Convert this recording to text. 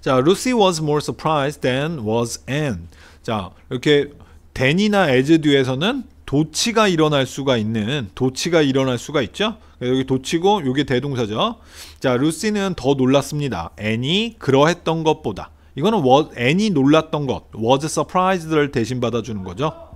자, Lucy was more surprised than was Anne. 자, 이렇게 t h 이나 에즈 뒤에서는 도치가 일어날 수가 있는 도치가 일어날 수가 있죠. 여기 도치고 이게 대동사죠. 자, 루시는 더 놀랐습니다. 애니 그러했던 것보다 이거는 was, 애니 놀랐던 것 was surprised를 대신 받아주는 거죠.